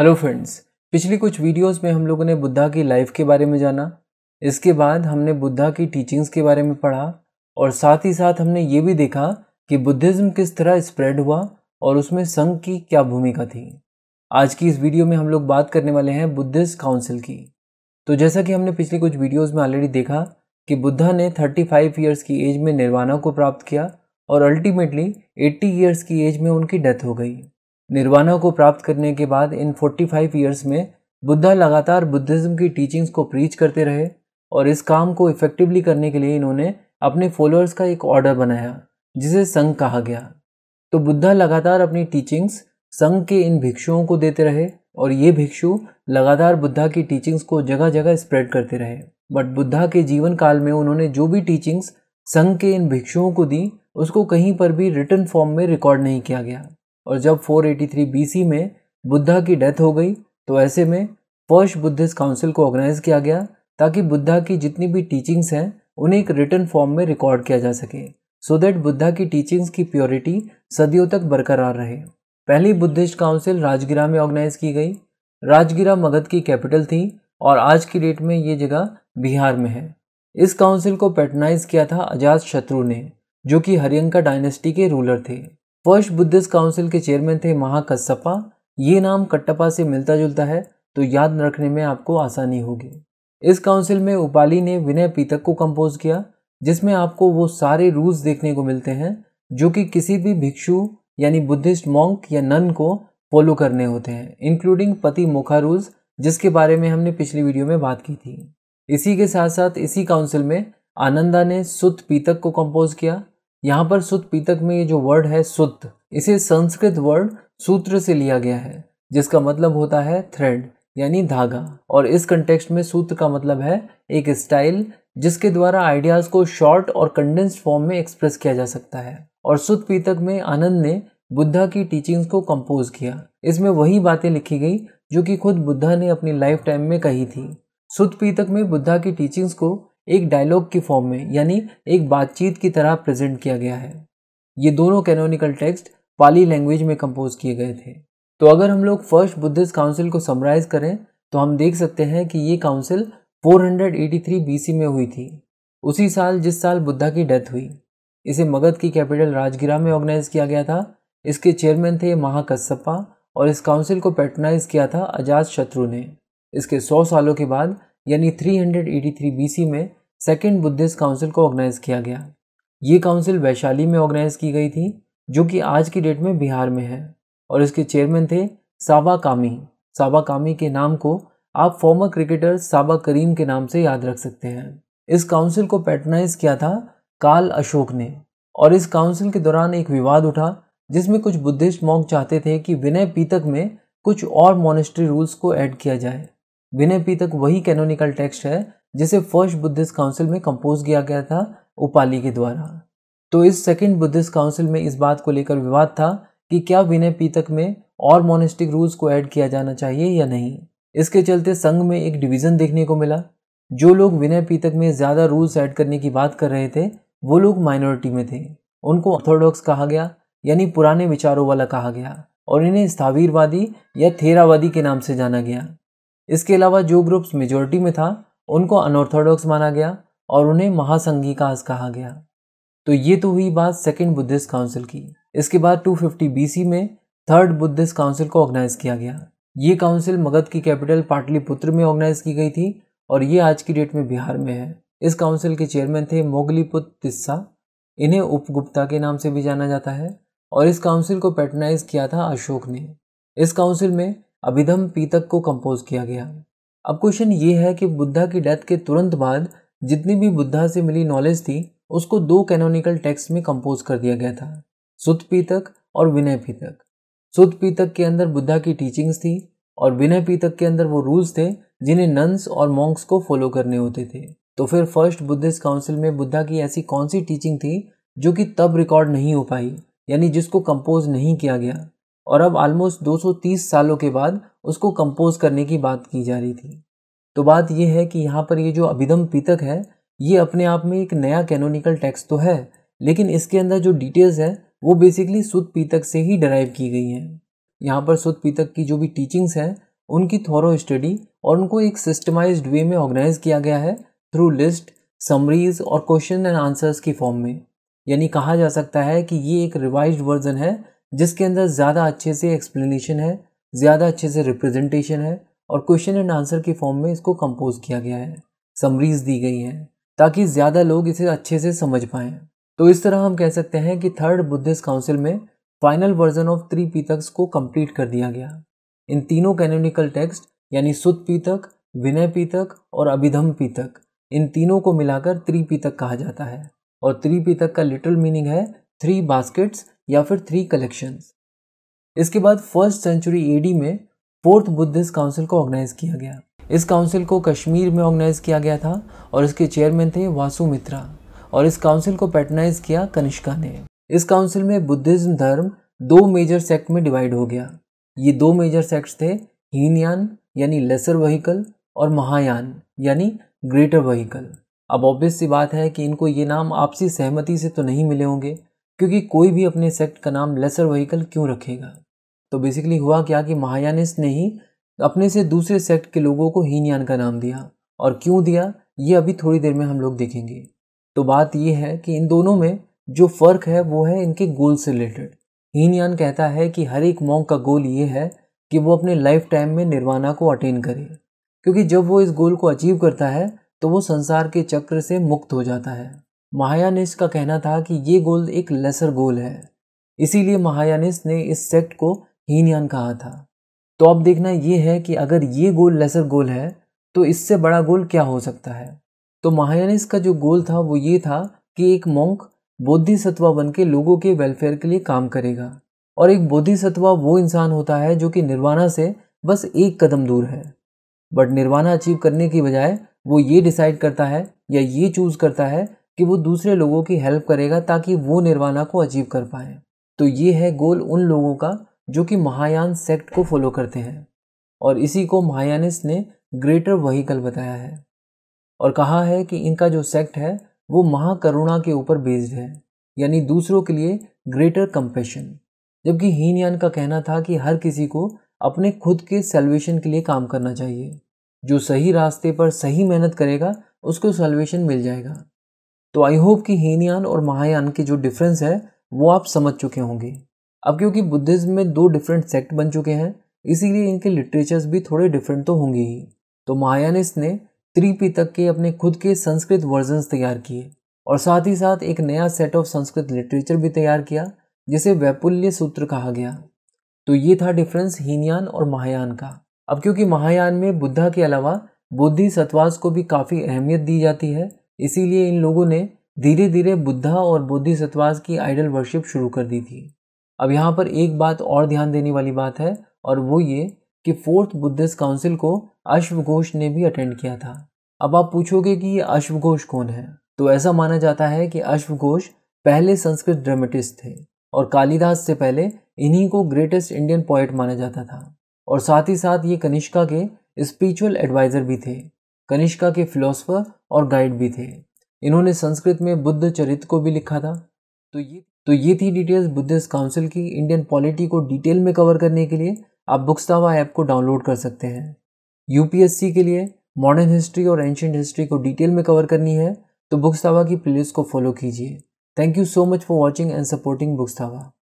hello friends पिछली कुछ videos में हम लोगों ने बुद्धा की लाइफ के बारे में जाना इसके बाद हमने बुद्धा की टीचिंग्स के बारे में पढ़ा और साथ ही साथ हमने ये भी देखा कि बुद्धिज़्म किस तरह स्प्रेड हुआ और उसमें संघ की क्या भूमिका थी आज की इस वीडियो में हम लोग बात करने वाले हैं बुद्धिस्ट काउंसिल की तो जैसा कि हमने पिछली कुछ वीडियोज़ में ऑलरेडी देखा कि बुद्धा ने थर्टी फाइव की एज में निर्वाणा को प्राप्त किया और अल्टीमेटली एट्टी ईयर्स की एज में उनकी डेथ हो गई निर्वाणा को प्राप्त करने के बाद इन 45 ईयर्स में बुद्धा लगातार बुद्धिज्म की टीचिंग्स को प्रीच करते रहे और इस काम को इफेक्टिवली करने के लिए इन्होंने अपने फॉलोअर्स का एक ऑर्डर बनाया जिसे संघ कहा गया तो बुद्धा लगातार अपनी टीचिंग्स संघ के इन भिक्षुओं को देते रहे और ये भिक्षु लगातार बुद्धा की टीचिंग्स को जगह जगह स्प्रेड करते रहे बट बुद्धा के जीवन काल में उन्होंने जो भी टीचिंग्स संघ के इन भिक्षुओं को दी उसको कहीं पर भी रिटर्न फॉर्म में रिकॉर्ड नहीं किया गया और जब 483 बीसी में बुद्धा की डेथ हो गई तो ऐसे में फर्स्ट बुद्धिस्ट काउंसिल को ऑर्गेनाइज किया गया ताकि बुद्धा की जितनी भी टीचिंग्स हैं उन्हें एक रिटर्न फॉर्म में रिकॉर्ड किया जा सके सो दैट बुद्धा की टीचिंग्स की प्योरिटी सदियों तक बरकरार रहे पहली बुद्धिस्ट काउंसिल राजगिरा में ऑर्गेनाइज की गई राजगिरा मगध की कैपिटल थी और आज की डेट में ये जगह बिहार में है इस काउंसिल को पेटनाइज किया था अजात शत्रु ने जो कि हरियंका डायनेस्टी के रूलर थे फर्स्ट बुद्धिस्ट काउंसिल के चेयरमैन थे महाकस्सपा ये नाम कट्टपा से मिलता जुलता है तो याद रखने में आपको आसानी होगी इस काउंसिल में उपाली ने विनय पीतक को कंपोज किया जिसमें आपको वो सारे रूल्स देखने को मिलते हैं जो कि किसी भी भिक्षु यानी बुद्धिस्ट मॉन्क या नन को फॉलो करने होते हैं इंक्लूडिंग पति मोखा रूल्स जिसके बारे में हमने पिछली वीडियो में बात की थी इसी के साथ साथ इसी काउंसिल में आनंदा ने सुत पीतक को कंपोज किया यहाँ पर सुत पीतक में ये जो वर्ड है सुत इसे संस्कृत वर्ड सूत्र से लिया गया है जिसका मतलब होता है थ्रेड यानी धागा और इस कंटेक्स्ट में सूत्र का मतलब है एक स्टाइल जिसके द्वारा आइडियाज़ को शॉर्ट और कंडेंस्ड फॉर्म में एक्सप्रेस किया जा सकता है और सुत पीतक में आनंद ने बुद्धा की टीचिंग्स को कंपोज किया इसमें वही बातें लिखी गई जो कि खुद बुद्धा ने अपनी लाइफ टाइम में कही थी सुत पीतक में बुद्धा की टीचिंग्स को एक डायलॉग की फॉर्म में यानी एक बातचीत की तरह प्रेजेंट किया गया है ये दोनों कैनोनिकल टेक्स्ट पाली लैंग्वेज में कंपोज किए गए थे तो अगर हम लोग फर्स्ट बुद्धिस्ट काउंसिल को समराइज करें तो हम देख सकते हैं कि ये काउंसिल 483 बीसी में हुई थी उसी साल जिस साल बुद्धा की डेथ हुई इसे मगध की कैपिटल राजगिरा में ऑर्गेनाइज किया गया था इसके चेयरमैन थे महाकस्यपा और इस काउंसिल को पैटर्नाइज किया था अजात शत्रु ने इसके 100 सालों के बाद यानी 383 बीसी में सेकेंड बुद्धिस्ट काउंसिल को ऑर्गेनाइज किया गया ये काउंसिल वैशाली में ऑर्गेनाइज की गई थी जो कि आज की डेट में बिहार में है और इसके चेयरमैन थे साबा कामी साबा कामी के नाम को आप फॉर्मर क्रिकेटर साबा करीम के नाम से याद रख सकते हैं इस काउंसिल को पैटर्नाइज किया था काल अशोक ने और इस काउंसिल के दौरान एक विवाद उठा जिसमें कुछ बुद्धिस्ट मॉक चाहते थे कि विनय पीतक में कुछ और मोनिस्ट्री रूल्स को ऐड किया जाए विनय पीतक वही कैनोनिकल टेक्स्ट है जिसे फर्स्ट बुद्धिस्ट काउंसिल में कंपोज किया गया था उपाली के द्वारा तो इस सेकंड बुद्धिस्ट काउंसिल में इस बात को लेकर विवाद था कि क्या विनय पीतक में और मोनिस्टिक रूल्स को ऐड किया जाना चाहिए या नहीं इसके चलते संघ में एक डिवीज़न देखने को मिला जो लोग विनय पीतक में ज़्यादा रूल्स ऐड करने की बात कर रहे थे वो लोग माइनॉरिटी में थे उनको ऑर्थोडॉक्स कहा गया यानी पुराने विचारों वाला कहा गया और इन्हें स्थावीरवादी या थेरावादी के नाम से जाना गया इसके अलावा जो ग्रुप्स मेजोरिटी में था उनको अनऑर्थोडॉक्स माना गया और उन्हें काज कहा गया तो ये तो हुई बात सेकेंड बुद्धिस्ट काउंसिल की इसके बाद 250 फिफ्टी में थर्ड बुद्धिस्ट काउंसिल को ऑर्गेनाइज किया गया ये काउंसिल मगध की कैपिटल पाटलिपुत्र में ऑर्गेनाइज की गई थी और ये आज की डेट में बिहार में है इस काउंसिल के चेयरमैन थे मोगलीपुत तिस्सा इन्हें उपगुप्ता के नाम से भी जाना जाता है और इस काउंसिल को पैटर्नाइज किया था अशोक ने इस काउंसिल में अभिधम पीतक को कंपोज किया गया अब क्वेश्चन ये है कि बुद्धा की डेथ के तुरंत बाद जितनी भी बुद्धा से मिली नॉलेज थी उसको दो कैनोनिकल टेक्स्ट में कंपोज कर दिया गया था सुत पीतक और विनय पीतक सुत पीतक के अंदर बुद्धा की टीचिंग्स थी और विनय पीतक के अंदर वो रूल्स थे जिन्हें नंस और मॉन्क्स को फॉलो करने होते थे तो फिर फर्स्ट बुद्धिस्ट काउंसिल में बुद्धा की ऐसी कौन सी टीचिंग थी जो कि तब रिकॉर्ड नहीं हो पाई यानी जिसको कंपोज नहीं किया गया और अब ऑलमोस्ट 230 सालों के बाद उसको कंपोज करने की बात की जा रही थी तो बात यह है कि यहाँ पर ये जो अभिधम पीतक है ये अपने आप में एक नया कैनोनिकल टेक्स्ट तो है लेकिन इसके अंदर जो डिटेल्स है वो बेसिकली सुद पीतक से ही डराइव की गई हैं यहाँ पर सुद पीतक की जो भी टीचिंग्स हैं उनकी थोरो स्टडी और उनको एक सिस्टमाइज्ड वे में ऑर्गेनाइज किया गया है थ्रू लिस्ट समरीज और क्वेश्चन एंड आंसर्स की फॉर्म में यानी कहा जा सकता है कि ये एक रिवाइज वर्जन है जिसके अंदर ज़्यादा अच्छे से एक्सप्लेनेशन है ज़्यादा अच्छे से रिप्रेजेंटेशन है और क्वेश्चन एंड आंसर के फॉर्म में इसको कंपोज किया गया है समरीज दी गई हैं ताकि ज़्यादा लोग इसे अच्छे से समझ पाएँ तो इस तरह हम कह सकते हैं कि थर्ड बुद्धिस्ट काउंसिल में final version of three Pitakas को कंप्लीट कर दिया गया इन तीनों कैनोनिकल टेक्स्ट यानी सुत पीतक विनय पीतक और अभिधम पीतक इन तीनों को मिलाकर त्रिपीतक कहा जाता है और त्रिपीतक का लिटरल मीनिंग है थ्री बास्केट्स या फिर थ्री कलेक्शंस इसके बाद फर्स्ट सेंचुरी ईडी में फोर्थ बुद्धिस्ट काउंसिल को ऑर्गेनाइज किया गया इस काउंसिल को कश्मीर में ऑर्गेनाइज किया गया था और इसके चेयरमैन थे वासु मित्रा और इस काउंसिल को पैटर्नाइज किया कनिष्का ने इस काउंसिल में बुद्धिज्म धर्म दो मेजर सेक्ट में डिवाइड हो गया ये दो मेजर सेक्ट्स थे हीनयान यानी लेसर वहीकल और महायान यानी ग्रेटर वहीकल अब ऑब्वियस सी बात है कि इनको ये नाम आपसी सहमति से तो नहीं मिले होंगे क्योंकि कोई भी अपने सेक्ट का नाम लेसर वहीकल क्यों रखेगा तो बेसिकली हुआ क्या कि महायानिस ने ही अपने से दूसरे सेक्ट के लोगों को हीनयान का नाम दिया और क्यों दिया ये अभी थोड़ी देर में हम लोग देखेंगे तो बात यह है कि इन दोनों में जो फ़र्क है वो है इनके गोल से रिलेटेड हीनयान कहता है कि हर एक मॉन्ग का गोल ये है कि वो अपने लाइफ टाइम में निर्वाणा को अटेन करे क्योंकि जब वो इस गोल को अचीव करता है तो वो संसार के चक्र से मुक्त हो जाता है महायानिस का कहना था कि ये गोल एक लेसर गोल है इसीलिए महायानिस ने इस सेक्ट को हीनयान कहा था तो अब देखना ये है कि अगर ये गोल लेसर गोल है तो इससे बड़ा गोल क्या हो सकता है तो महायानिस का जो गोल था वो ये था कि एक मोंक सत्वा बन के लोगों के वेलफेयर के लिए काम करेगा और एक सत्वा वो इंसान होता है जो कि निर्वाणा से बस एक कदम दूर है बट निर्वाणा अचीव करने की बजाय वो ये डिसाइड करता है या ये चूज़ करता है कि वो दूसरे लोगों की हेल्प करेगा ताकि वो निर्वाणा को अचीव कर पाए तो ये है गोल उन लोगों का जो कि महायान सेक्ट को फॉलो करते हैं और इसी को महायानिस ने ग्रेटर वहीकल बताया है और कहा है कि इनका जो सेक्ट है वो महाकरुणा के ऊपर बेस्ड है यानी दूसरों के लिए ग्रेटर कंपेशन जबकि हीनयान का कहना था कि हर किसी को अपने खुद के सेल्वेशन के लिए काम करना चाहिए जो सही रास्ते पर सही मेहनत करेगा उसको सेल्वेशन मिल जाएगा तो आई होप कि हीनयान और महायान के जो डिफरेंस है वो आप समझ चुके होंगे अब क्योंकि बुद्धिज्म में दो डिफरेंट सेक्ट बन चुके हैं इसीलिए इनके लिटरेचर्स भी थोड़े डिफरेंट तो होंगे ही तो महायानिस ने त्रिपी तक के अपने खुद के संस्कृत वर्जन्स तैयार किए और साथ ही साथ एक नया सेट ऑफ संस्कृत लिटरेचर भी तैयार किया जिसे वैपुल्य सूत्र कहा गया तो ये था डिफरेंस हीनयान और महायान का अब क्योंकि महायान में बुद्धा के अलावा बुद्धि सत्वास को भी काफ़ी अहमियत दी जाती है इसीलिए इन लोगों ने धीरे धीरे बुद्धा और बुद्धि सत्वास की आइडल वर्शिप शुरू कर दी थी अब यहाँ पर एक बात और ध्यान देने वाली बात है और वो ये कि फोर्थ बुद्धिस्ट काउंसिल को अश्वघोष ने भी अटेंड किया था अब आप पूछोगे कि ये अश्वघोष कौन है तो ऐसा माना जाता है कि अश्वघोष पहले संस्कृत ड्रामेटिस्ट थे और कालिदास से पहले इन्हीं को ग्रेटेस्ट इंडियन पोइट माना जाता था और साथ ही साथ ये कनिष्का के स्पिरिचुअल एडवाइज़र भी थे कनिष्का के फिलोसफर और गाइड भी थे इन्होंने संस्कृत में बुद्ध चरित्र को भी लिखा था तो ये तो ये थी डिटेल्स बुद्धिस्ट काउंसिल की इंडियन पॉलिटी को डिटेल में कवर करने के लिए आप बुक्सतावा ऐप को डाउनलोड कर सकते हैं यूपीएससी के लिए मॉडर्न हिस्ट्री और एंशंट हिस्ट्री को डिटेल में कवर करनी है तो बुक्सतावा की प्लेलिस्ट को फॉलो कीजिए thank you so much for watching and supporting बुक्सतावा